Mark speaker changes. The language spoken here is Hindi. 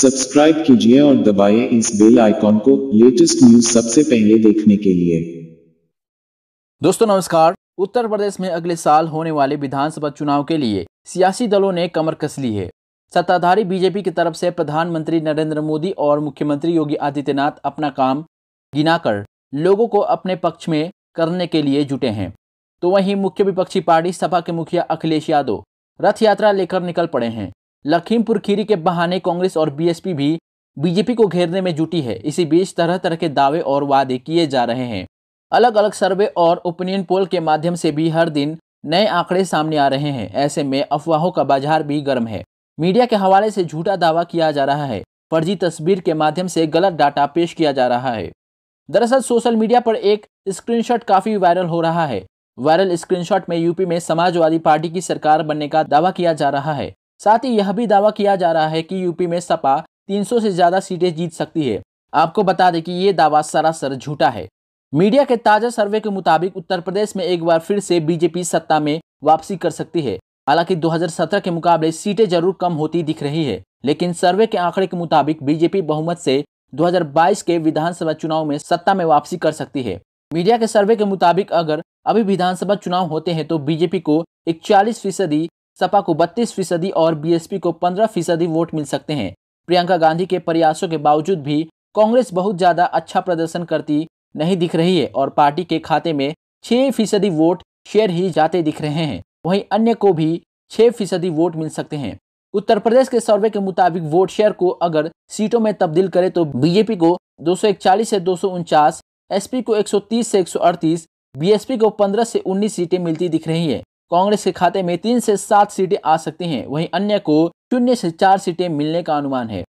Speaker 1: सब्सक्राइब कीजिए और दबाए इस बेल आइकॉन को लेटेस्ट न्यूज सबसे पहले देखने के लिए दोस्तों नमस्कार उत्तर प्रदेश में अगले साल होने वाले विधानसभा चुनाव के लिए सियासी दलों ने कमर कस ली है सत्ताधारी बीजेपी की तरफ से प्रधानमंत्री नरेंद्र मोदी और मुख्यमंत्री योगी आदित्यनाथ अपना काम गिनाकर लोगों को अपने पक्ष में करने के लिए जुटे हैं तो वहीं मुख्य विपक्षी पार्टी सपा के मुखिया अखिलेश यादव रथ यात्रा लेकर निकल पड़े हैं लखीमपुर खीरी के बहाने कांग्रेस और बीएसपी भी बीजेपी को घेरने में जुटी है इसी बीच तरह तरह के दावे और वादे किए जा रहे हैं अलग अलग सर्वे और ओपिनियन पोल के माध्यम से भी हर दिन नए आंकड़े सामने आ रहे हैं ऐसे में अफवाहों का बाजार भी गर्म है मीडिया के हवाले से झूठा दावा किया जा रहा है फर्जी तस्वीर के माध्यम से गलत डाटा पेश किया जा रहा है दरअसल सोशल मीडिया पर एक स्क्रीनशॉट काफी वायरल हो रहा है वायरल स्क्रीनशॉट में यूपी में समाजवादी पार्टी की सरकार बनने का दावा किया जा रहा है साथ ही यह भी दावा किया जा रहा है कि यूपी में सपा 300 से ज़्यादा सीटें जीत सकती है आपको बता दें कि ये दावा सरासर झूठा है मीडिया के ताज़ा सर्वे के मुताबिक उत्तर प्रदेश में एक बार फिर से बीजेपी सत्ता में वापसी कर सकती है हालांकि 2017 के मुकाबले सीटें जरूर कम होती दिख रही है लेकिन सर्वे के आंकड़े के मुताबिक बीजेपी बहुमत से 2022 के विधानसभा चुनाव में सत्ता में वापसी कर सकती है मीडिया के सर्वे के मुताबिक अगर अभी विधानसभा चुनाव होते हैं तो बीजेपी को इकचालीस फीसदी सपा को बत्तीस फीसदी और बीएसपी को पंद्रह फीसदी वोट मिल सकते हैं प्रियंका गांधी के प्रयासों के बावजूद भी कांग्रेस बहुत ज़्यादा अच्छा प्रदर्शन करती नहीं दिख रही है और पार्टी के खाते में छह फीसदी वोट शेयर ही जाते दिख रहे हैं वहीं अन्य को भी छह फीसदी वोट मिल सकते हैं उत्तर प्रदेश के सर्वे के मुताबिक वोट शेयर को अगर सीटों में तब्दील करे तो बीजेपी को दो से दो एसपी को 130 से 138, बीएसपी को 15 से 19 सीटें मिलती दिख रही है कांग्रेस के खाते में तीन से सात सीटें आ सकती हैं वहीं अन्य को शून्य से चार सीटें मिलने का अनुमान है